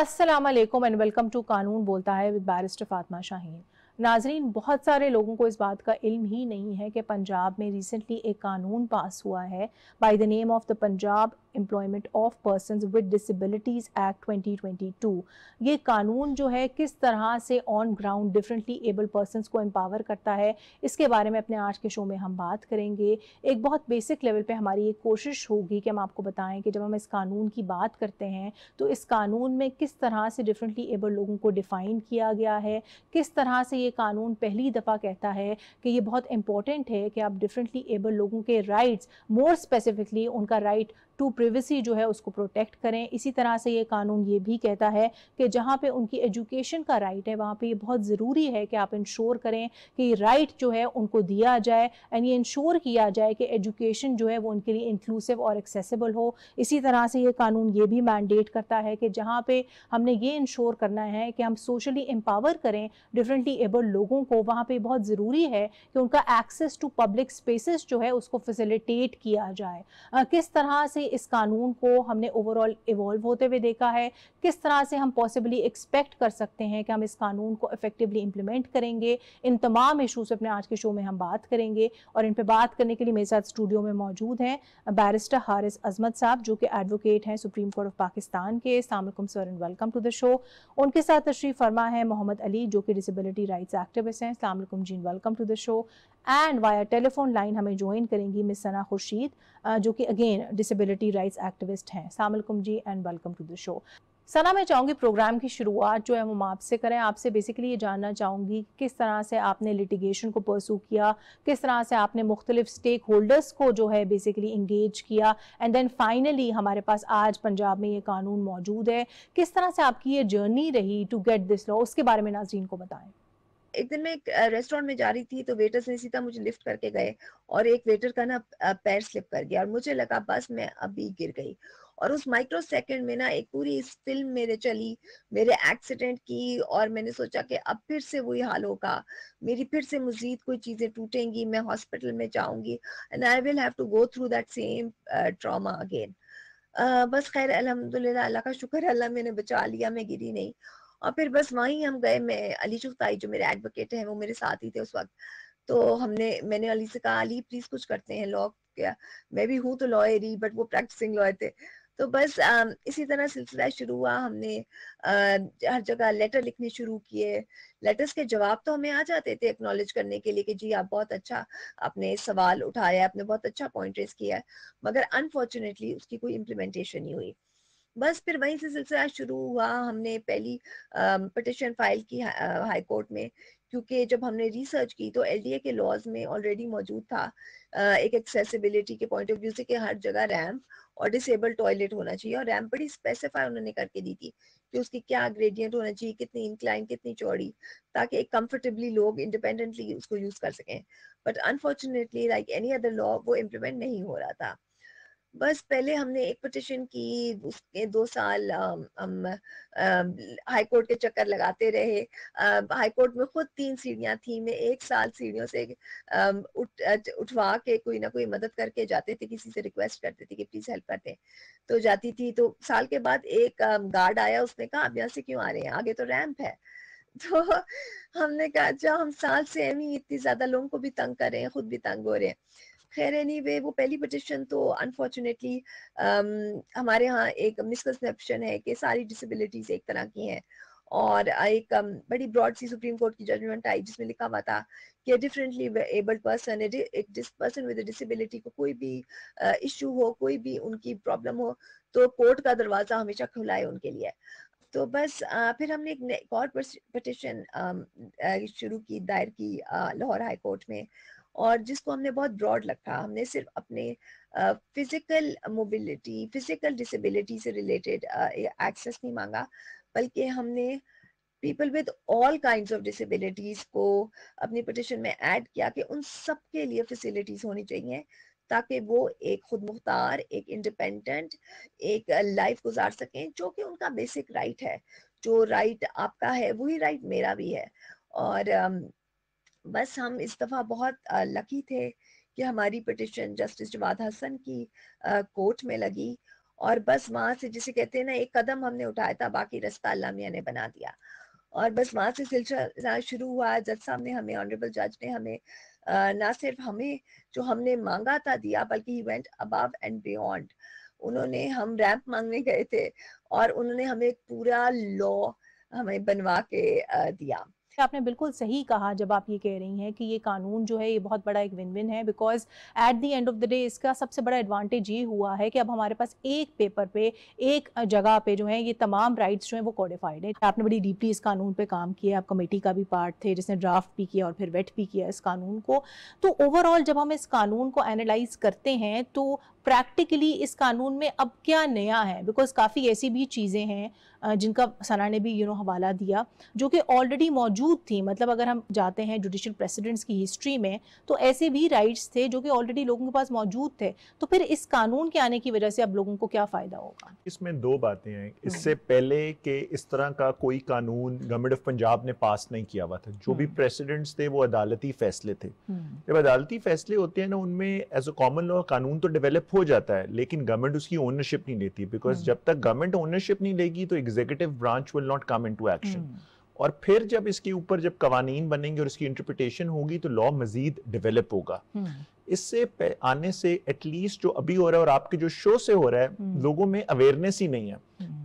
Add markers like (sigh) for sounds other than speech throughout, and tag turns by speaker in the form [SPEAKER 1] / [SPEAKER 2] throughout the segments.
[SPEAKER 1] अस्सलाम वालेकुम and welcome to कानून बोलता है विद बैरिस्टर फातमा शाहीन नाजरीन बहुत सारे लोगों को इस बात का इल्म ही नहीं है कि पंजाब में रिसेंटली एक कानून पास हुआ है by the name of the Punjab employment of person with disabilities act 2022 ये कानून जो है किस तरह से on ground differently able person को एम्पावर करता है इसके बारे में अपने आज के शो में हम बात करेंगे एक बहुत बेसिक लेवल पे हमारी ये कोशिश होगी कि हम आपको बताएं कि जब हम इस कानून की बात करते हैं तो इस कानून में किस तरह से डिफरेंटली एबल लोगों को डिफ़ाइन किया गया है किस तरह से ये कानून पहली दफ़ा कहता है कि ये बहुत इंपॉर्टेंट है कि आप डिफरेंटली एबल लोगों के राइट्स मोर स्पेसिफिकली उनका राइट टू प्रिवेसी जो है उसको प्रोटेक्ट करें इसी तरह से ये कानून ये भी कहता है कि जहाँ पे उनकी एजुकेशन का राइट है वहाँ पे ये बहुत ज़रूरी है कि आप इंश्योर करें कि राइट जो है उनको दिया जाए एंड ये इंश्योर किया जाए कि एजुकेशन जो है वो उनके लिए इंक्लूसिव और एक्सेसिबल हो इसी तरह से ये कानून ये भी मैंडेट करता है कि जहाँ पर हमने ये इंश्योर करना है कि हम सोशली एम्पावर करें डिफरेंटली एबल्ड लोगों को वहाँ पर बहुत ज़रूरी है कि उनका एक्सेस टू पब्लिक स्पेसिस जो है उसको फैसिलिटेट किया जाए किस तरह से से इस कानून को हमने ओवरऑल इवॉल्व होते हुए देखा है किस तरह से हम पॉसिबली एक्सपेक्ट कर सकते हैं कि हम इस कानून को इफेक्टिवली इम्प्लीमेंट करेंगे इन तमाम इशूज़ अपने आज के शो में हम बात करेंगे और इन पर बात करने के लिए मेरे साथ स्टूडियो में मौजूद हैं बैरिस्टर हारिस अजमत साहब जो कि एडवोकेट हैं सुप्रीम कोर्ट ऑफ पाकिस्तान के सामकुम sir and welcome to the show उनके साथ तशरीफ फरमा है मोहम्मद अली जो कि डिसबिलिटी राइट्स एक्टिविस्ट हैं अलकुम जीन welcome to the show and via telephone line हमें ज्वाइन करेंगी मिस सना खुर्शीद जो कि अगेन डिसेबिलिटी राइट्स एक्टिविस्ट हैं सामकुम जी and welcome to the show Sana मैं चाहूँगी प्रोग्राम की शुरुआत जो है हम आपसे करें आपसे बेसिकली ये जानना चाहूँगी किस तरह से आपने लिटिगेशन को परसू किया किस तरह से आपने मुख्तलिफ स्टेक होल्डर्स को जो है बेसिकली इंगेज किया एंड देन फाइनली हमारे पास आज पंजाब में ये कानून मौजूद है किस तरह से आपकी ये जर्नी रही टू गेट दिस लॉ उसके बारे में नाजीन को बताएं
[SPEAKER 2] एक दिन मैं एक रेस्टोरेंट में जा रही थी तो वेटर्स ने सीधा मुझे लिफ्ट करके गए और एक वेटर का ना पैर स्लिप कर गया और मुझे लगा बस मैं अभी गिर गई और उस माइक्रो सेकेंड में ना एक पूरी इस फिल्म मेरे चली मेरे एक्सीडेंट की और मैंने सोचा कि अब फिर से वही हाल होगा मेरी फिर से मजीद कोई चीज़ें टूटेंगी मैं हॉस्पिटल में जाऊंगी and I will have to go through that same trauma again बस खैर अलहमदुल्ला अल्लाह का शुक्र है अल्लाह मैंने बचा लिया मैं गिरी नहीं और फिर बस वहीं हम गए मैं अली चुगताई जो मेरे एडवोकेट हैं वो मेरे साथ ही थे उस वक्त तो हमने मैंने अली से कहा अली प्लीज कुछ करते हैं लॉ क्या मैं भी हूँ तो लॉयर ही बट वो प्रैक्टिसिंग लॉयर थे तो बस इसी तरह सिलसिला शुरू हुआ हमने हर जगह लेटर लिखने शुरू किए लेटर्स के जवाब तो हमें आ जाते थे एक्नॉलेज करने के लिए कि जी आप बहुत अच्छा आपने सवाल उठाया आपने बहुत अच्छा पॉइंट रेस किया है मगर अनफॉर्चुनेटली उसकी कोई इम्प्लीमेंटेशन नहीं हुई बस फिर वहीं से सिलसिला शुरू हुआ हमने पहली पटिशन फाइल की हा, हाई कोर्ट में क्योंकि जब हमने रिसर्च की तो एलडीए के लॉज में ऑलरेडी मौजूद था एक एक्सेसिबिलिटी के पॉइंट ऑफ व्यू से कि हर जगह रैम्प और डिसेबल टॉयलेट होना चाहिए और रैम्प बड़ी स्पेसिफाई उन्होंने करके दी थी कि उसकी क्या ग्रेडियंट होना चाहिए कितनी इंक्लाइन कितनी चौड़ी ताकि एक कंफर्टेबली लोग इंडिपेंडेंटली उसको यूज कर सकें but unfortunately like any other law वो इम्प्लीमेंट नहीं हो रहा था बस पहले हमने एक पिटिशन की उसके दो साल हम हाई कोर्ट के चक्कर लगाते रहे हाई कोर्ट में खुद तीन सीढ़ियां थी मैं एक साल सीढ़ियों से उठ उठवा के कोई ना कोई मदद करके जाते थे किसी से रिक्वेस्ट करते थे कि प्लीज हेल्प दें तो जाती थी तो साल के बाद एक गार्ड आया उसने कहा आप यहाँ से क्यों आ रहे हैं आगे तो रैम्प है (laughs) तो हमने कहा अच्छा हम साल से हम ही इतनी ज्यादा लोगों को भी तंग कर रहे हैं खुद भी तंग हो रहे हैं खैर एनी वे वो पहली पटिशन तो अनफॉर्चुनेटली um, हमारे यहाँ एक मिसकनसेप्शन है कि सारी डिसेबिलिटीज एक तरह की हैं और एक um, बड़ी ब्रॉड सी सुप्रीम कोर्ट की जजमेंट आई जिसमें लिखा हुआ था कि differently abled person person with disability को कोई भी इशू uh, हो कोई भी उनकी प्रॉब्लम हो तो कोर्ट का दरवाज़ा हमेशा खुला है उनके लिए तो बस uh, फिर हमने एक और पटिशन um, uh, शुरू की दायर की लाहौर हाई कोर्ट में और जिसको हमने बहुत ब्रॉड रखा हमने सिर्फ अपने फिजिकल मोबिलिटी फिजिकल डिसेबिलिटी से रिलेटेड एक्सेस नहीं मांगा बल्कि हमने people with all kind of disabilities को अपनी पटिशन में ऐड किया कि उन सब के लिए फैसिलिटीज होनी चाहिए ताकि वो एक खुद मुख्तार एक इंडिपेंडेंट एक लाइफ गुजार सकें जो कि उनका बेसिक राइट है जो राइट आपका है वही राइट मेरा भी है और बस हम इस दफ़ा बहुत लकी थे कि हमारी पिटिशन जस्टिस जवाद हसन की कोर्ट में लगी और बस वहां से जिसे कहते हैं ना एक कदम हमने उठाया था बाकी रास्ता अल्लाह ने बना दिया और बस वहां से सिलसिला शुरू हुआ जज साहब ने हमें ऑनरेबल जज ने हमें आ, ना सिर्फ हमें जो हमने मांगा था दिया बल्कि he went above and beyond उन्होंने हम रैंप मांगने गए थे और उन्होंने हमें पूरा लॉ हमें बनवा के दिया आपने बिल्कुल सही
[SPEAKER 1] कहा जब आप ये कह रही हैं कि ये कानून जो है ये बहुत बड़ा एक विन विन है because at the end of the day इसका सबसे बड़ा एडवांटेज ये हुआ है कि अब हमारे पास एक पेपर पे एक जगह पे जो है ये तमाम राइट्स जो हैं वो कॉडिफाइड है आपने बड़ी डीपली इस कानून पे काम किया आप कमेटी का भी पार्ट थे जिसने ड्राफ्ट भी किया और फिर वेट भी किया इस कानून को तो ओवरऑल जब हम इस कानून को एनालाइज करते हैं तो प्रैक्टिकली इस कानून में अब क्या नया है बिकॉज काफ़ी ऐसी भी चीज़ें हैं जिनका सना ने भी यू नो हवाला दिया जो कि ऑलरेडी मौजूद थी मतलब अगर हम जाते हैं जुडिशल प्रेसिडेंट्स की हिस्ट्री में तो ऐसे भी राइट्स थे जो कि ऑलरेडी लोगों के पास मौजूद थे तो फिर इस कानून के आने की वजह से अब लोगों को क्या फ़ायदा होगा
[SPEAKER 3] इसमें दो बातें हैं हम्म। इससे पहले कि इस तरह का कोई कानून गवर्नमेंट ऑफ पंजाब ने पास नहीं किया हुआ था जो भी प्रेसिडेंट्स हम्म। थे वो अदालती फैसले थे हम्म। जब अदालती फैसले होते हैं ना उनमें एज अ कॉमन लॉ कानून तो डेवलप हो जाता है लेकिन गवर्नमेंट उसकी ओनरशिप नहीं लेती बिकॉज हम्म। जब तक गवर्नमेंट ओनरशिप नहीं लेगी तो executive branch will not come into action और फिर जब इसके ऊपर जब कवानीन बनेंगे और इसकी इंटरप्रिटेशन होगी तो लॉ मजीद डेवलप होगा हम्म। इससे आने से एटलीस्ट जो अभी हो रहा है और आपके जो शो से हो रहा है hmm. लोगों में अवेयरनेस ही नहीं है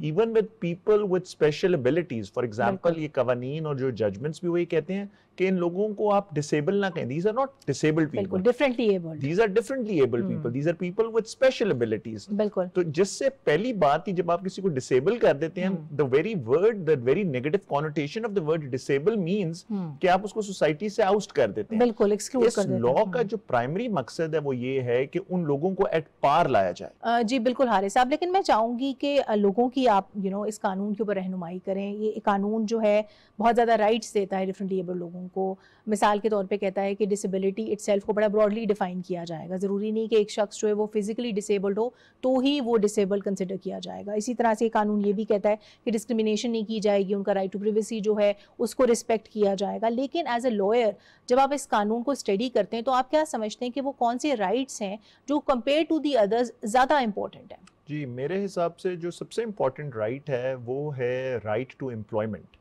[SPEAKER 3] even with people with special abilities for example ये कवानीन और जो जजमेंट्स भी वही कहते हैं कि इन लोगों को आप डिसेबल ना कहें these are not disabled people differently abled these are differently abled people these are people with special abilities बिल्कुल तो जिससे पहली बात ही जब आप किसी को डिसेबल कर देते हैं the very word the very negative connotation of the word disable means कि आप उसको सोसाइटी से आउट कर देते हैं बिल्कुल एक्सक्लूड कर देते हैं लॉ का हम्म। जो प्राइमरी आखिरी मकसद है वो ये है कि उन लोगों को एट पार लाया
[SPEAKER 1] जाए जी बिल्कुल हारे साहब लेकिन मैं चाहूंगी कि लोगों की आप यू नो इस कानून के ऊपर रहनुमाई करें ये कानून जो है बहुत ज़्यादा राइट्स देता है डिफरेंटली एबल लोगों को मिसाल के तौर पर कहता है कि डिसेबिलिटी इट को बड़ा ब्रॉडली डिफाइन किया जाएगा ज़रूरी नहीं कि एक शख्स जो है वो फिज़िकली डिसेबल्ड हो तो ही वो डिसेबल कंसिडर किया जाएगा इसी तरह से कानून ये भी कहता है कि डिस्क्रिमिनेशन नहीं की जाएगी उनका राइट टू प्रिवेसी जो है उसको रिस्पेक्ट किया जाएगा लेकिन एज ए लॉयर जब आप इस कानून को स्टडी करते हैं तो आप क्या समझते हैं कि वो कौन से राइट्स हैं जो कंपेयर टू दी अदर्स ज़्यादा इम्पोर्टेंट है
[SPEAKER 3] जी मेरे हिसाब से जो सबसे इम्पोर्टेंट राइट right है वो है राइट टू एम्प्लॉयमेंट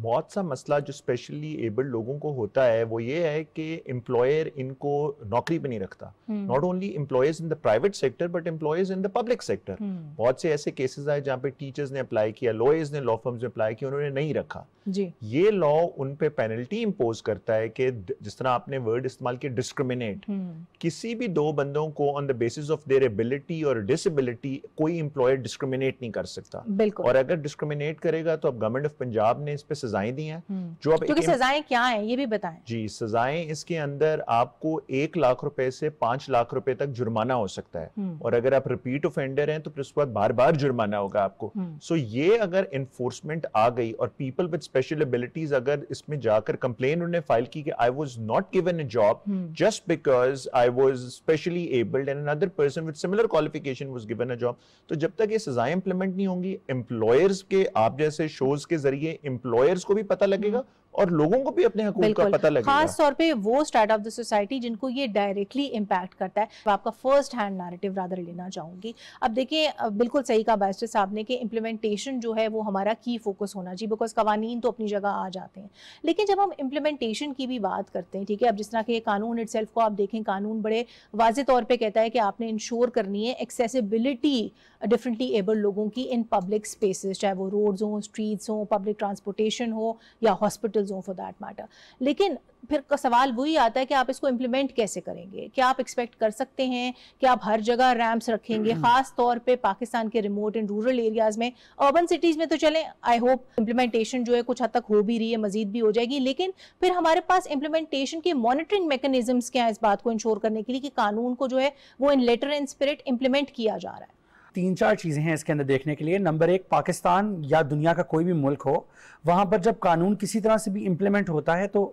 [SPEAKER 3] बहुत सा मसला जो स्पेशली एबल्ड लोगों को होता है वो ये है कि एम्प्लॉयर इनको नौकरी पे नहीं रखता not only employees in the private sector but employees in the public sector बहुत से ऐसे केसेस आए जहाँ पे टीचर्स ने अप्लाई किया लॉयर्स ने लॉ फर्म्स ने अप्लाई किया उन्होंने नहीं रखा जी ये लॉ उन पे पेनल्टी इम्पोज करता है कि जिस तरह आपने वर्ड इस्तेमाल किया डिस्क्रिमिनेट हम्म। किसी भी दो बंदों को on the basis of their ability और डिसेबिलिटी कोई एम्प्लॉयर डिस्क्रिमिनेट नहीं कर सकता और अगर डिस्क्रिमिनेट करेगा तो अब गवर्नमेंट ऑफ पंजाब ने इस पे सजाएं दी हैं हम्म। जो आप क्योंकि सजाएं
[SPEAKER 1] क्या हैं ये भी बताएं
[SPEAKER 3] जी सजाएं इसके अंदर आपको एक लाख रुपए से पांच लाख रुपए तक जुर्माना हो सकता है हम्म। और अगर आप रिपीट ऑफेंडर हैं तो फिर उसके बाद बार बार जुर्माना होगा आपको सो हम्म। ये अगर इन्फोर्समेंट आ गई और पीपल विद स्पेशल एबिलिटीज अगर इसमें जाकर कंप्लेन उन्होंने फाइल की कि I was not given a job just because I was specially abled another person with similar qualification was given a job तो जब तक ये सजाएं इंप्लीमेंट नहीं होंगी एम्प्लॉयर्स के आप जैसे शोज के जरिए एम्प्लॉयर प्लेयर्स को भी पता लगेगा और लोगों को भी अपने हकूक का पता लगेगा खास
[SPEAKER 1] तौर पे वो स्टार्ट ऑफ द सोसाइटी जिनको ये डायरेक्टली इम्पैक्ट करता है आपका फर्स्ट हैंड नैरेटिव रादर लेना चाहूंगी अब देखिए बिल्कुल सही कहा बैस्टर साहब ने कि इम्प्लीमेंटेशन जो है वो हमारा की फोकस होना चाहिए बिकॉज कवानीन तो अपनी जगह आ जाते हैं लेकिन जब हम इम्प्लीमेंटेशन की भी बात करते हैं ठीक है अब जिस तरह के कानून इट को आप देखें कानून बड़े वाज तौर पर कहता है कि आपने इंश्योर करनी है एक्सेसिबिलिटी डिफरेंटली एबल लोगों की इन पब्लिक स्पेसिस चाहे वो रोड्स हों स्ट्रीट्स हों पब्लिक ट्रांसपोर्टेशन हो या hospital political zone for that matter लेकिन फिर सवाल वही आता है कि आप इसको इम्प्लीमेंट कैसे करेंगे क्या आप एक्सपेक्ट कर सकते हैं कि आप हर जगह रैम्प्स रखेंगे (clears throat) खास तौर पे पाकिस्तान के रिमोट एंड रूरल एरियाज में अर्बन सिटीज में तो चलें आई होप इम्प्लीमेंटेशन जो है कुछ हद तक हो भी रही है मजीद भी हो जाएगी लेकिन फिर हमारे पास इम्प्लीमेंटेशन के मॉनिटरिंग मैकेनिज्म क्या है इस बात को इंश्योर करने के लिए कि कानून को जो है वो in letter and spirit implement किया जा रहा है
[SPEAKER 4] तीन चार चीज़ें हैं इसके अंदर देखने के लिए नंबर एक पाकिस्तान या दुनिया का कोई भी मुल्क हो वहाँ पर जब कानून किसी तरह से भी इम्प्लीमेंट होता है तो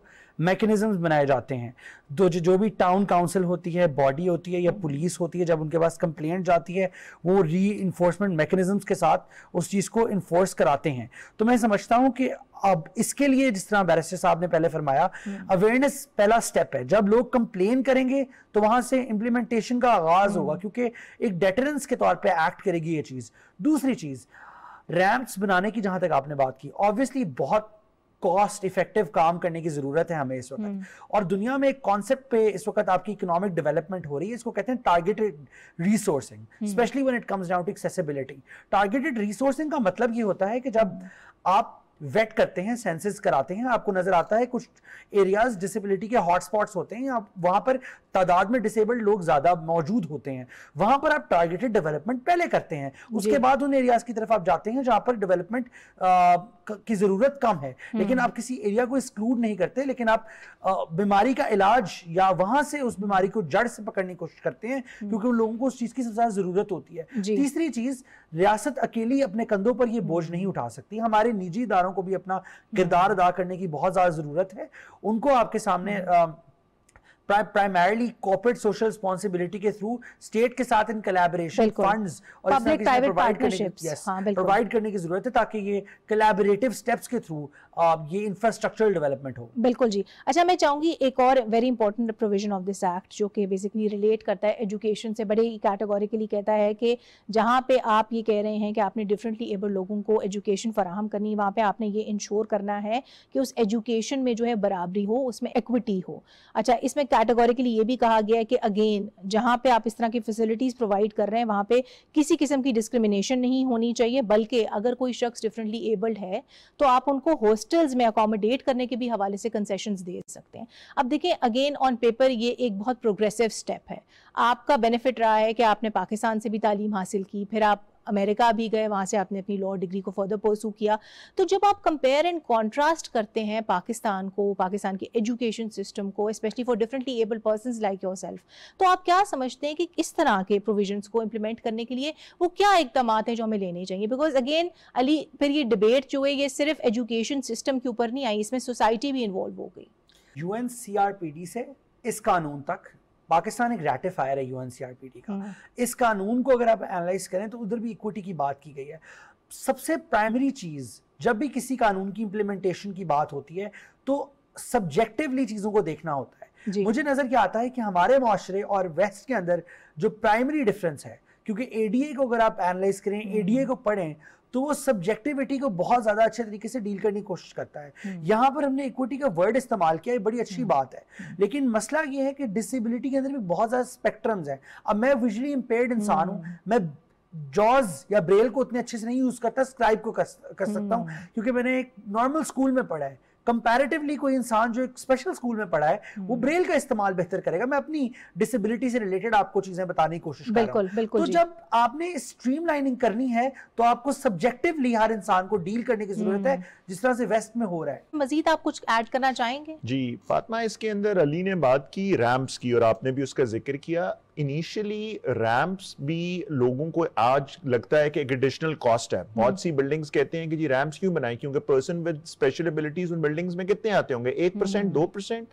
[SPEAKER 4] मैकेनिज्म बनाए जाते हैं तो जो जो भी टाउन काउंसिल होती है बॉडी होती है या पुलिस होती है जब उनके पास कंप्लेंट जाती है वो री इन्फोर्समेंट मैकेनिज्म के साथ उस चीज़ को इन्फोर्स कराते हैं तो मैं समझता हूँ कि अब इसके लिए जिस तरह बैरिस्टर साहब ने पहले फरमाया अवेयरनेस हम्म। पहला स्टेप है जब लोग कंप्लेन करेंगे तो वहां से इम्प्लीमेंटेशन का आगाज होगा हम्म। क्योंकि एक डेटरेंस के तौर पे एक्ट करेगी ये चीज़ दूसरी चीज़ रैम्प्स बनाने की जहां तक आपने बात की ऑब्वियसली बहुत कॉस्ट इफेक्टिव काम करने की जरूरत है हमें इस वक्त हम्म। और दुनिया में एक कॉन्सेप्ट पे इस वक्त आपकी इकोनॉमिक डेवलपमेंट हो रही है इसको कहते हैं targeted resourcing specially when it comes down to accessibility targeted resourcing का मतलब ये होता है कि जब हम्म। आप वेट करते हैं सेंसेस कराते हैं आपको नजर आता है कुछ एरियाज डिसेबिलिटी के हॉटस्पॉट्स होते हैं आप वहां पर तादाद में डिसेबल्ड लोग ज्यादा मौजूद होते हैं वहां पर आप टारगेटेड डेवलपमेंट पहले करते हैं उसके बाद उन एरियाज की तरफ आप जाते हैं जहां पर डेवलपमेंट की ज़रूरत कम है लेकिन हम्म। आप किसी एरिया को एक्सक्लूड नहीं करते लेकिन आप बीमारी का इलाज या वहां से उस बीमारी को जड़ से पकड़ने की कोशिश करते हैं हम्म। क्योंकि उन लोगों को उस चीज़ की सबसे ज़्यादा ज़रूरत होती है तीसरी चीज़ रियासत अकेली अपने कंधों पर यह बोझ नहीं उठा सकती हमारे निजी इदारों को भी अपना किरदार हम्म। अदा करने की बहुत ज़्यादा ज़रूरत है उनको आपके सामने प्राइमरली कॉर्पोरेट सोशल रिस्पॉन्सिबिलिटी के थ्रू स्टेट के साथ इन कोलैबोरेशन फंड्स और इस प्रोवाइड हाँ, करने की जरूरत है ताकि ये कोलैबोरेटिव स्टेप्स के थ्रू uh, ये इंफ्रास्ट्रक्चरल डेवलपमेंट हो
[SPEAKER 1] बिल्कुल जी अच्छा मैं चाहूंगी एक और very important provision of this act जो कि बेसिकली रिलेट करता है एजुकेशन से बड़े ही कैटेगोरिकली कहता है कि जहाँ पे आप ये कह रहे हैं कि आपने डिफरेंटली एबल लोगों को एजुकेशन फराहम करनी वहाँ पे आपने ये इंश्योर करना है कि उस एजुकेशन में जो है बराबरी हो उसमें इक्विटी हो अच्छा इसमें कैटेगोरिकली ये भी कहा गया है कि अगेन जहाँ पे आप इस तरह की फैसिलिटीज प्रोवाइड कर रहे हैं वहाँ पे किसी किस्म की डिस्क्रिमिनेशन नहीं होनी चाहिए बल्कि अगर कोई शख्स डिफरेंटली एबल्ड है तो आप उनको हॉस्टल्स में अकोमोडेट करने के भी हवाले से कंसेशन दे सकते हैं अब देखें अगेन ऑन पेपर ये एक बहुत प्रोग्रेसिव स्टेप है आपका बेनिफिट रहा है कि आपने पाकिस्तान से भी तालीम हासिल की फिर आप अमेरिका भी गए वहाँ से आपने अपनी लॉ डिग्री को फर्दर परसू किया तो जब आप कंपेयर एंड कॉन्ट्रास्ट करते हैं पाकिस्तान को पाकिस्तान के एजुकेशन सिस्टम को specially for differently able person like yourself तो आप क्या समझते हैं कि किस तरह के प्रोविजन को इम्प्लीमेंट करने के लिए वो क्या इकदाम हैं जो हमें लेने चाहिए बिकॉज अगेन अली फिर ये डिबेट जो है ये सिर्फ एजुकेशन सिस्टम के ऊपर नहीं आई इसमें सोसाइटी भी इन्वॉल्व हो
[SPEAKER 4] गई डी से इस कानून तक पाकिस्तान एक रेटिफायर है यू सीआरपीटी का हम्म। इस कानून को अगर आप एनालाइज करें तो उधर भी इक्विटी की बात की गई है सबसे प्राइमरी चीज़ जब भी किसी कानून की इम्प्लीमेंटेशन की बात होती है तो सब्जेक्टिवली चीज़ों को देखना होता है मुझे नज़र क्या आता है कि हमारे माशरे और वेस्ट के अंदर जो प्राइमरी डिफरेंस है क्योंकि एडीए को अगर आप एनालाइज करें एडीए को पढ़ें तो वो सब्जेक्टिविटी को बहुत ज्यादा अच्छे तरीके से डील करने की कोशिश करता है हम्म। यहाँ पर हमने इक्विटी का वर्ड इस्तेमाल किया है बड़ी अच्छी हम्म। बात है हम्म। लेकिन मसला ये है कि डिसेबिलिटी के अंदर भी बहुत ज्यादा स्पेक्ट्रम्स हैं अब मैं विजुअली इम्पेयर्ड इंसान हूँ मैं जॉज या ब्रेल को उतने अच्छे से नहीं यूज करता स्क्राइब को कर, कर सकता हूँ क्योंकि मैंने एक नॉर्मल स्कूल में पढ़ा है कंपैरेटिवली कोई इंसान जो एक स्पेशल स्कूल में पढ़ा है वो ब्रेल हम्म। का इस्तेमाल बेहतर करेगा मैं अपनी डिसेबिलिटी से रिलेटेड आपको चीजें बताने की कोशिश बिल्कुल कर बिल्कुल तो जब आपने स्ट्रीमलाइनिंग करनी है तो आपको सब्जेक्टिवली हर इंसान को डील करने की जरूरत है हम्म। जिस तरह से वेस्ट में हो रहा है
[SPEAKER 1] मजीद आप कुछ ऐड करना चाहेंगे
[SPEAKER 3] जी फातमा इसके अंदर अली ने बात की रैम्प्स की और आपने भी उसका जिक्र किया इनिशियली रैंप्स भी लोगों को आज लगता है कि एक एडिशनल कॉस्ट है बहुत हम्म। सी बिल्डिंग्स कहते हैं कि जी रैंप्स क्यों बनाए क्योंकि पर्सन विद स्पेशल एबिलिटीज उन बिल्डिंग्स में कितने आते होंगे एक परसेंट हम्म। दो परसेंट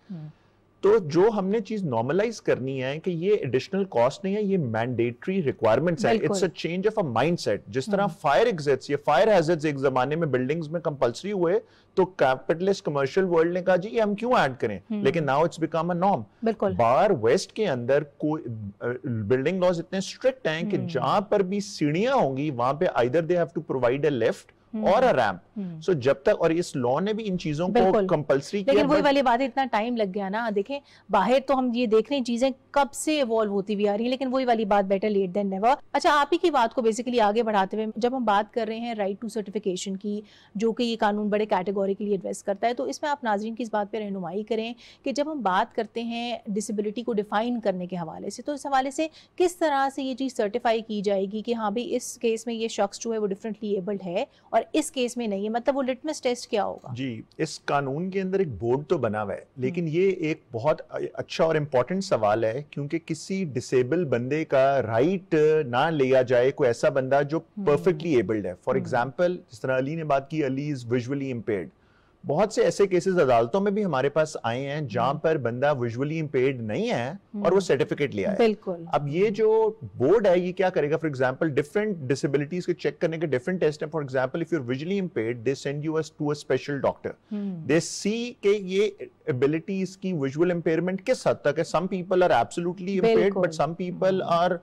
[SPEAKER 3] तो जो हमने चीज नॉर्मलाइज करनी है कि ये एडिशनल कॉस्ट नहीं है ये मैंडेटरी रिक्वायरमेंट्स है it's a change of a mindset जिस तरह फायर हम्म। एग्जिट्स ये फायर हैजर्ड्स एक जमाने में बिल्डिंग्स में कंपलसरी हुए तो कैपिटलिस्ट कमर्शियल वर्ल्ड ने कहा जी ये हम क्यों ऐड करें हम्म। लेकिन now it's become a norm बार वेस्ट के अंदर कोई बिल्डिंग लॉज इतने स्ट्रिक्ट हैं कि हम्म। जहां पर भी सीढ़ियां होंगी वहां पे either they have to provide a lift Hmm. और अ रैम्प सो जब तक और इस लॉ ने भी इन चीजों को कंपलसरी किया लेकिन वही वाली
[SPEAKER 1] बात है इतना टाइम लग गया ना देखें बाहर तो हम ये देख रहे हैं चीजें कब से इवॉल्व होती भी आ रही है लेकिन वही वाली बात बेटर लेट देन नेवर अच्छा आप ही की बात को बेसिकली आगे बढ़ाते हुए जब हम बात कर रहे हैं राइट टू सर्टिफिकेशन की जो कि ये कानून बड़े कैटेगोरी के लिए एड्रेस करता है तो इसमें आप नाजरीन की इस बात पर रहनुमाई करें कि जब हम बात करते हैं डिसबिलिटी को डिफाइन करने के हवाले से तो इस हवाले से किस तरह से ये चीज़ सर्टिफाई की जाएगी कि हाँ भाई इस केस में ये शख्स जो है वो डिफरेंटली एबल्ड है और इस केस में नहीं है मतलब वो लिटमस टेस्ट क्या होगा
[SPEAKER 3] जी इस कानून के अंदर एक बोर्ड तो बना हुआ है लेकिन ये एक बहुत अच्छा और इम्पोर्टेंट सवाल है क्योंकि किसी डिसेबल बंदे का राइट ना लिया जाए कोई ऐसा बंदा जो परफेक्टली हम्म। एबल्ड है फॉर एग्जाम्पल हम्म। जिस तरह अली ने बात की अली इज विजुअली इम्पेयर्ड बहुत से ऐसे केसेस अदालतों में भी हमारे पास आए हैं जहां हम्म। पर बंदा विजुअली इम्पेयर्ड नहीं है और वो सर्टिफिकेट हम्म। लिया है बिल्कुल अब ये जो बोर्ड है ये क्या करेगा फॉर एग्जाम्पल डिफरेंट डिसेबिलिटीज के चेक करने के डिफरेंट टेस्ट है for example if you're visually impaired they send you to a special doctor they see के ये एबिलिटीज की विजुअल इम्पेयरमेंट किस हद तक है some people are absolutely impaired but some people are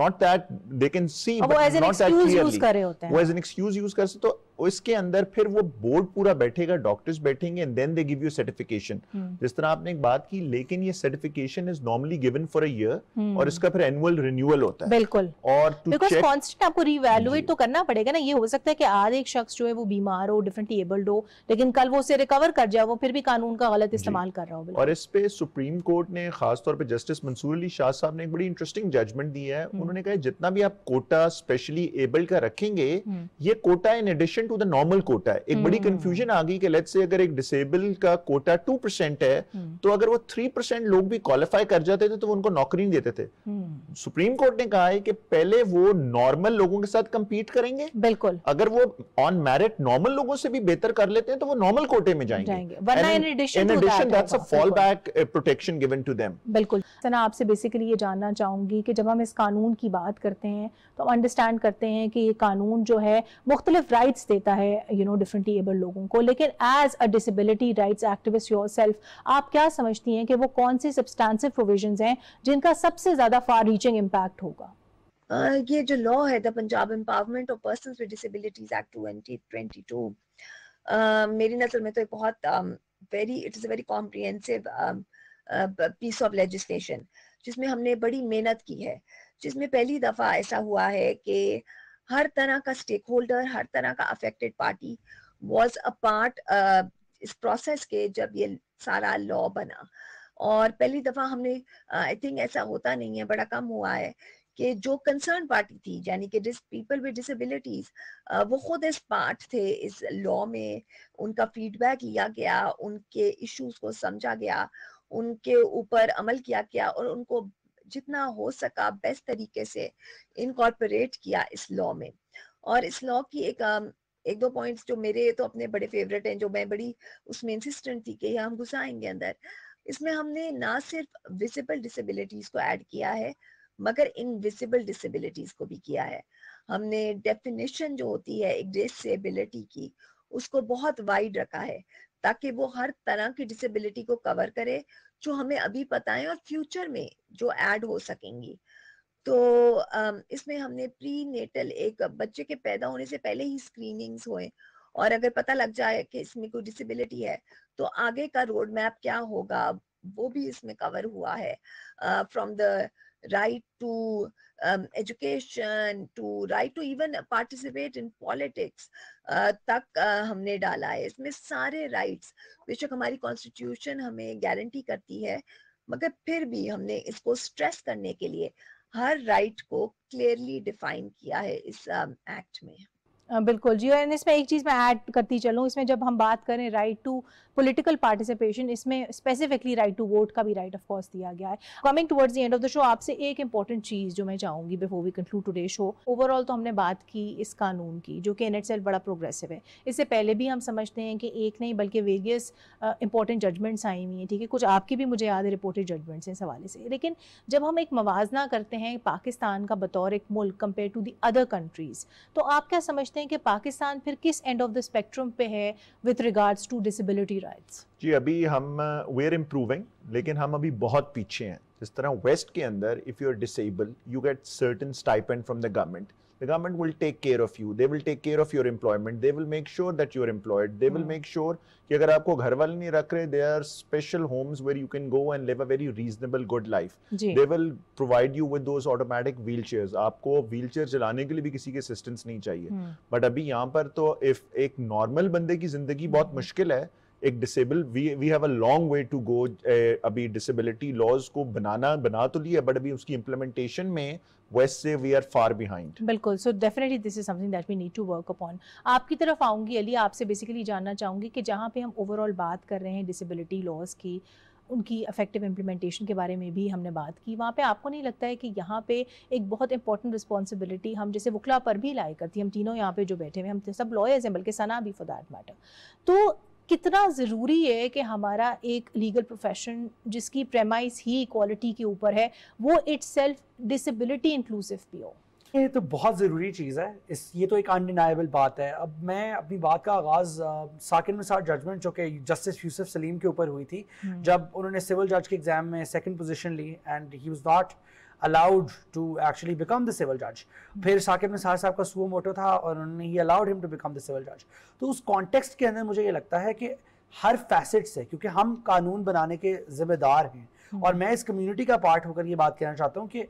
[SPEAKER 3] not that they can see but not that clearly वो as an excuse use कर सकते तो उसके अंदर फिर वो बोर्ड पूरा बैठेगा डॉक्टर्स बैठेंगे and then they give you certification जिस तरह आपने एक बात की लेकिन ये certification is normally given for a year और इसका फिर एनुअल रिन्यूअल होता है बिल्कुल और बिकॉज कांस्टेंट
[SPEAKER 1] आपको रिवैल्यूएट तो करना पड़ेगा ना ये हो सकता है कि आज एक शख्स जो है वो बीमार हो डिफरेंटली एबल्ड हो लेकिन कल वो उसे रिकवर कर जाए वो फिर भी कानून का गलत इस्तेमाल कर रहा हो और
[SPEAKER 3] इस पे सुप्रीम कोर्ट ने खासतौर पर जस्टिस मंसूर अली शाह साहब ने एक बड़ी इंटरेस्टिंग जजमेंट दी है हम्म। उन्होंने कहा जितना भी आप कोटा स्पेशली एबल्ड का रखेंगे हम्म। ये quota in addition percent to the normal quota है एक बड़ी कंफ्यूजन हम्म। आ गई कि लेट्स से अगर एक डिसेबल का कोटा टू परसेंट है हम्म। तो अगर वो थ्री परसेंट लोग भी क्वालिफाई कर जाते थे तो वो उनको नौकरी नहीं देते थे हम्म। सुप्रीम कोर्ट ने कहा है कि पहले वो नॉर्मल लोगों के साथ कंपीट करेंगे बिल्कुल अगर वो ऑन मैरिट नॉर्मल लोगों से भी बेहतर कर लेते हैं तो वो नॉर्मल कोटे में जाएंगे
[SPEAKER 1] बिल्कुल uh, आपसे बेसिकली ये जानना चाहूंगी कि जब हम इस कानून की बात करते हैं तो हम अंडरस्टैंड करते हैं कि ये कानून जो है मुख्तलिफ राइट्स दे देता है यू नो डिफरेंट एबल लोगों को लेकिन as a disability rights activist yourself आप क्या समझती हैं कि वो कौन सी सब्सटैंसिव प्रोविजन हैं जिनका सबसे ज़्यादा फार रीचिंग इम्पैक्ट होगा uh,
[SPEAKER 2] ये जो लॉ है the Punjab empowerment of person with disabilities act 2022 uh, मेरी नज़र में तो एक बहुत very it is a very comprehensive piece of legislation जिसमें हमने बड़ी मेहनत की है जिसमें पहली दफ़ा ऐसा हुआ है कि हर तरह का स्टेक होल्डर हर तरह का affected party was a part इस प्रोसेस के जब ये सारा लॉ बना और पहली दफा हमने आई uh, थिंक ऐसा होता नहीं है बड़ा कम हुआ है कि जो कंसर्न पार्टी थी यानी कि डिस पीपल विद डिसेबिलिटीज वो खुद इस पार्ट थे इस लॉ में उनका फीडबैक लिया गया उनके इश्यूज को समझा गया उनके ऊपर अमल किया गया और उनको जितना हो सका बेस्ट तरीके से इनकॉर्पोरेट किया इस लॉ में और इस लॉ की एक एक दो पॉइंट्स जो मेरे तो अपने बड़े फेवरेट हैं जो मैं बड़ी उसमें इंसिस्टेंट थी कि हम घुसाएंगे अंदर इसमें हमने ना सिर्फ विजिबल डिसेबिलिटीज को ऐड किया है मगर इनविजिबल डिसेबिलिटीज को भी किया है हमने डेफिनेशन जो होती है एक डिसेबिलिटी की उसको बहुत वाइड रखा है ताकि वो हर तरह की डिसेबिलिटी को कवर करे जो हमें अभी पता है और फ्यूचर में जो ऐड हो सकेंगी तो इसमें हमने प्री नेटल एक बच्चे के पैदा होने से पहले ही स्क्रीनिंग्स हुए और अगर पता लग जाए कि इसमें कोई डिसेबिलिटी है तो आगे का रोड मैप क्या होगा वो भी इसमें कवर हुआ है from the right to um, education, to right to even participate in politics uh, तक uh, हमने डाला है इसमें सारे rights बेशक हमारी constitution हमें guarantee करती है मगर फिर भी हमने इसको stress करने के लिए हर right को clearly define किया है इस एक्ट uh, में बिल्कुल जी और
[SPEAKER 1] इसमें एक चीज़ मैं ऐड करती चलूँ इसमें जब हम बात करें राइट टू पॉलिटिकल पार्टिसिपेशन इसमें स्पेसिफिकली राइट टू वोट का भी राइट ऑफ कोर्स दिया गया है coming towards the end of the show आपसे एक इंपॉर्टेंट चीज़ जो मैं चाहूँगी before we conclude today show overall तो हमने बात की इस कानून की जो कि इन इट बड़ा प्रोग्रेसिव है इससे पहले भी हम समझते हैं कि एक नहीं बल्कि वेरियस इंपॉर्टेंट जजमेंट्स आई हुई हैं ठीक है कुछ आपकी भी मुझे याद है रिपोर्टेड जजमेंट्स हैं इस हवाले से लेकिन जब हम एक मवाजना करते हैं पाकिस्तान का बतौर एक मुल्क compare to the other countries तो आप क्या समझते समझते हैं कि पाकिस्तान फिर किस एंड ऑफ द स्पेक्ट्रम पे है with regards to disability rights
[SPEAKER 3] जी अभी हम वे आर इम्प्रूविंग लेकिन हम अभी बहुत पीछे हैं जिस तरह वेस्ट के अंदर if you are disable you get certain stipend from the government the government will take care of you they will take care of your employment they will make sure that you are employed they will hmm. make sure कि अगर आपको घर वाले नहीं रख रहे they are special homes where you can go and live a very reasonable good life they will provide you with those automatic wheelchairs आपको wheelchair चलाने के लिए भी किसी के असिस्टेंस नहीं चाहिए बट hmm. अभी यहाँ पर तो इफ एक नॉर्मल बंदे की जिंदगी बहुत hmm. मुश्किल है एक disable we we have a long way to go अभी डिसेबिलिटी लॉज को बनाना बना तो लिया बट अभी उसकी इम्प्लीमेंटेशन में वेस्ट से वी आर फार बिहाइंड
[SPEAKER 1] बिल्कुल so definitely this is something that we need to work upon आपकी तरफ आऊंगी अली आपसे बेसिकली जानना चाहूंगी कि जहाँ पे हम ओवरऑल बात कर रहे हैं डिसेबिलिटी लॉज की उनकी इफेक्टिव इम्प्लीमेंटेशन के बारे में भी हमने बात की वहाँ पे आपको नहीं लगता है कि यहाँ पे एक बहुत इंपॉर्टेंट रिस्पॉन्सिबिलिटी हम जैसे वकला पर भी लाए करती हम तीनों यहाँ पे जो बैठे हुए हम सब लॉयर्स हैं बल्कि सना भी फॉर दैट मैटर तो कितना ज़रूरी है कि हमारा एक लीगल प्रोफेशन जिसकी प्रेमाइस ही इक्वालिटी के ऊपर है वो इट सेल्फ डिसबिलिटी इंक्लूसिव भी हो
[SPEAKER 4] ये तो बहुत ज़रूरी चीज़ है इस ये तो एक अनडिनाइबल बात है अब मैं अपनी बात का आगाज़ साकििन मिसार जजमेंट जो कि जस्टिस यूसुफ सलीम के ऊपर हुई थी हम्म। जब उन्होंने सिविल जज के एग्ज़ाम में सेकंड पोजीशन ली and he was not allowed to actually become the civil जज फिर साकिब निसार साहब का सुओ मोटो था और उन्होंने he allowed him to become the civil जज तो उस कॉन्टेक्स्ट के अंदर मुझे ये लगता है कि हर फैसेट से क्योंकि हम कानून बनाने के जिम्मेदार हैं हम्म। और मैं इस कम्युनिटी का पार्ट होकर ये बात कहना चाहता हूँ कि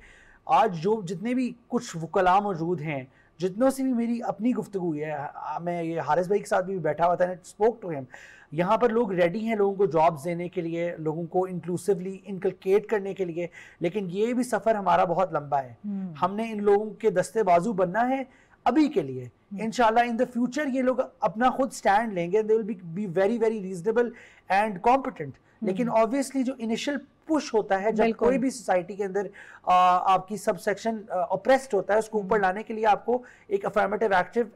[SPEAKER 4] आज जो जितने भी कुछ वकला मौजूद हैं जितनों से भी मेरी अपनी गुफ्तु हुई है मैं ये हारिस भाई के साथ भी बैठा हुआ था एंड स्पोक टू हिम यहाँ पर लोग रेडी हैं लोगों को जॉब्स देने के लिए लोगों को इंक्लूसिवली इनकलकेट करने के लिए लेकिन ये भी सफ़र हमारा बहुत लंबा है हम्म। हमने इन लोगों के दस्ते बाजू बनना है अभी के लिए इन इन द फ्यूचर ये लोग अपना खुद स्टैंड लेंगे they will be very very reasonable and competent लेकिन ऑब्वियसली जो इनिशियल पुश होता है जब कोई भी सोसाइटी के अंदर आपकी सब सेक्शन ऑप्रेस्ड होता है उसको ऊपर लाने के लिए आपको एक अफर्मेटिव एक्टिव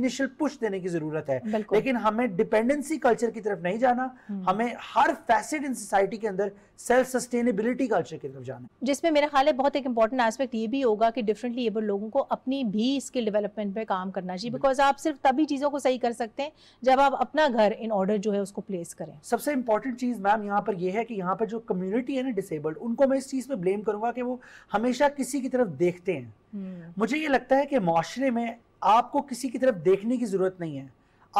[SPEAKER 4] इनिशियल पुश देने की जरूरत है लेकिन हमें डिपेंडेंसी कल्चर की तरफ नहीं जाना हम्म। हमें हर फैसेट इन सोसाइटी के अंदर सेल्फ सस्टेनेबिलिटी कल्चर की तरफ जाना
[SPEAKER 1] जिसमें मेरा ख्याल है बहुत एक इंपॉर्टेंट एस्पेक्ट ये भी होगा कि डिफरेंटली एबल लोगों को अपनी भी स्किल डेवलपमेंट पर काम करना चाहिए बिकॉज आप सिर्फ तभी चीज़ों को सही कर सकते हैं जब आप अपना घर इन ऑर्डर जो है उसको प्लेस करें सबसे इंपॉर्टेंट चीज़ मैम यहाँ पर यह
[SPEAKER 4] है कि यहाँ पर जो कम्युनिटी है ना डिसेबल्ड उनको मैं इस चीज़ पे ब्लेम करूंगा कि वो हमेशा किसी की तरफ देखते हैं हम्म। मुझे ये लगता है कि माशरे में आपको किसी की तरफ देखने की ज़रूरत नहीं है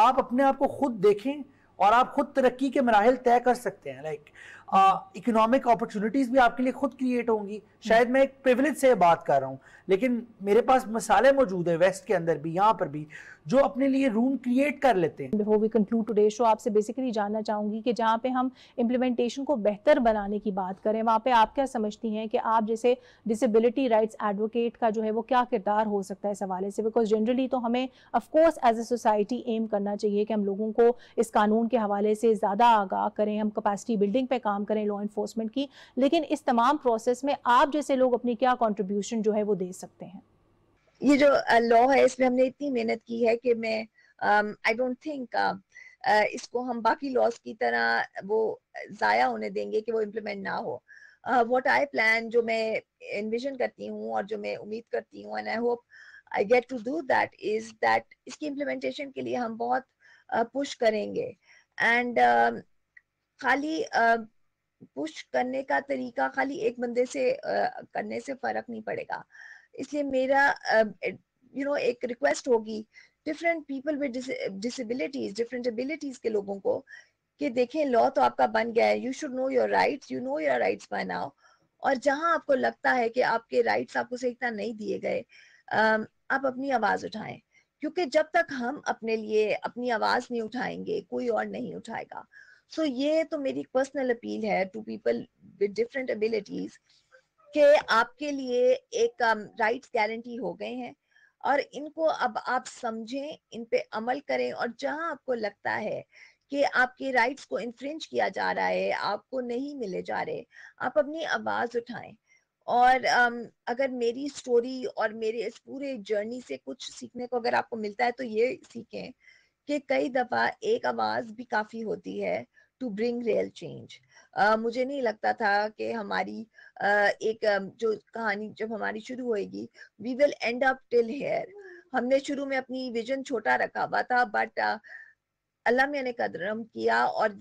[SPEAKER 4] आप अपने आप को खुद देखें और आप खुद तरक्की के मराहल तय कर सकते हैं लाइक like, इकोनॉमिक अपॉर्चुनिटीज़ भी आपके लिए खुद क्रिएट होंगी शायद मैं एक प्रिविलेज से बात कर रहा हूँ लेकिन मेरे पास मसाले मौजूद है वेस्ट के अंदर भी यहाँ पर भी जो अपने लिए रूम
[SPEAKER 1] क्रिएट कर लेते हैं before we conclude today show आपसे बेसिकली जानना चाहूंगी कि जहाँ पे हम इम्प्लीमेंटेशन को बेहतर बनाने की बात करें वहाँ पे आप क्या समझती हैं कि आप जैसे डिसेबिलिटी राइट्स एडवोकेट का जो है वो क्या किरदार हो सकता है इस हवाले से बिकॉज जनरली तो हमें of course as a society aim करना चाहिए कि हम लोगों को इस कानून के हवाले से ज़्यादा आगाह करें हम कैपेसिटी बिल्डिंग पे काम काम करें लॉ इन्फोर्समेंट की लेकिन इस तमाम प्रोसेस में आप जैसे लोग अपनी क्या कॉन्ट्रीब्यूशन जो है वो
[SPEAKER 2] दे सकते हैं ये जो लॉ है इसमें हमने इतनी मेहनत की है कि मैं आई डोंट थिंक इसको हम बाकी लॉस की तरह वो ज़ाया होने देंगे कि वो इम्प्लीमेंट ना हो वॉट आई प्लान जो मैं इन्विजन करती हूँ और जो मैं उम्मीद करती हूँ and I hope I get to do that is that इसकी इम्प्लीमेंटेशन के लिए हम बहुत पुश uh, करेंगे एंड uh, खाली uh, पुश करने का तरीका खाली एक बंदे से आ, करने से फर्क नहीं पड़ेगा इसलिए मेरा यू नो you know, एक रिक्वेस्ट होगी different people with disabilities different abilities के लोगों को कि देखें लॉ तो आपका बन गया है you should know your rights you know your rights by now और जहां आपको लगता है कि आपके राइट्स आपको सही तरह नहीं दिए गए आप अपनी आवाज उठाएं क्योंकि जब तक हम अपने लिए अपनी आवाज नहीं उठाएंगे कोई और नहीं उठाएगा सो so, ये तो मेरी पर्सनल अपील है to people with different abilities के आपके लिए एक राइट um, गारंटी हो गए हैं और इनको अब आप समझें इन पे अमल करें और जहां आपको लगता है कि आपके राइट्स को इन्फ्रिंज किया जा रहा है आपको नहीं मिले जा रहे आप अपनी आवाज़ उठाएं और um, अगर मेरी स्टोरी और मेरे इस पूरे जर्नी से कुछ सीखने को अगर आपको मिलता है तो ये सीखें कि कई दफ़ा एक आवाज़ भी काफ़ी होती है टू ब्रिंग रियल चेंज मुझे नहीं लगता था कि हमारी uh, एक um, जो कहानी जब हमारी शुरू होएगी we will end up till here हमने शुरू में अपनी विजन छोटा रखा हुआ था बट अल्लाह अल्लाह ने कदम किया और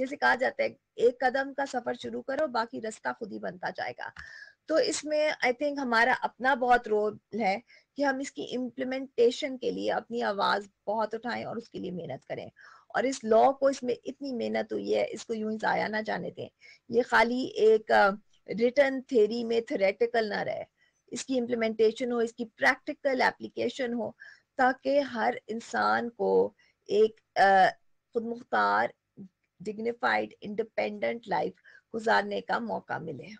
[SPEAKER 2] जैसे कहा जाता है एक कदम का सफर शुरू करो बाकी रास्ता खुद ही बनता जाएगा तो इसमें आई थिंक हमारा अपना बहुत रोल है कि हम इसकी इम्प्लीमेंटेशन के लिए अपनी आवाज बहुत उठाएं और उसके लिए मेहनत करें और इस लॉ को इसमें इतनी मेहनत हुई है इसको यूं ही जाया ना जाने दें ये खाली एक रिटर्न थेरी में थेरेटिकल ना रहे इसकी इम्प्लीमेंटेशन हो इसकी प्रैक्टिकल एप्लीकेशन हो ताकि हर इंसान को एक खुद मुख्तार डिग्निफाइड इंडिपेंडेंट लाइफ गुजारने का मौका मिले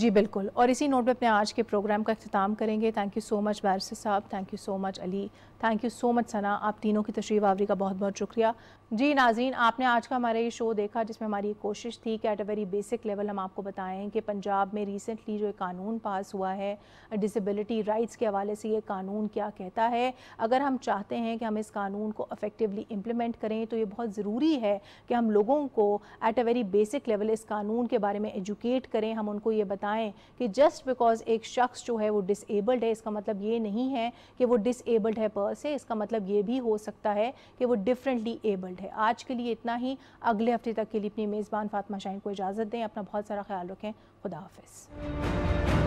[SPEAKER 1] जी बिल्कुल और इसी नोट पे अपने आज के प्रोग्राम का अख्ताम करेंगे थैंक यू सो मच बारस साहब thank you so much Ali thank you so much Sana आप तीनों की तशरीफ आवरी का बहुत बहुत शुक्रिया जी नाजीन आपने आज का हमारा ये शो देखा जिसमें हमारी कोशिश थी कि at a very basic level हम आपको बताएं कि पंजाब में रिसेंटली जो एक कानून पास हुआ है डिसेबिलिटी राइट्स के हवाले से ये कानून क्या कहता है अगर हम चाहते हैं कि हम इस कानून को अफेक्टिवली इम्प्लीमेंट करें तो ये बहुत ज़रूरी है कि हम लोगों को at a very basic level इस कानून के बारे में एजुकेट करें हम उनको ये बताएँ बताएं कि जस्ट बिकॉज एक शख्स जो है वो डिसेबल्ड है इसका मतलब ये नहीं है कि वो डिसेबल्ड है पर से इसका मतलब ये भी हो सकता है कि वो डिफरेंटली एबल्ड है आज के लिए इतना ही अगले हफ्ते तक के लिए अपनी मेज़बान फातमा शाहीन को इजाज़त दें अपना बहुत सारा ख्याल रखें खुदा हाफ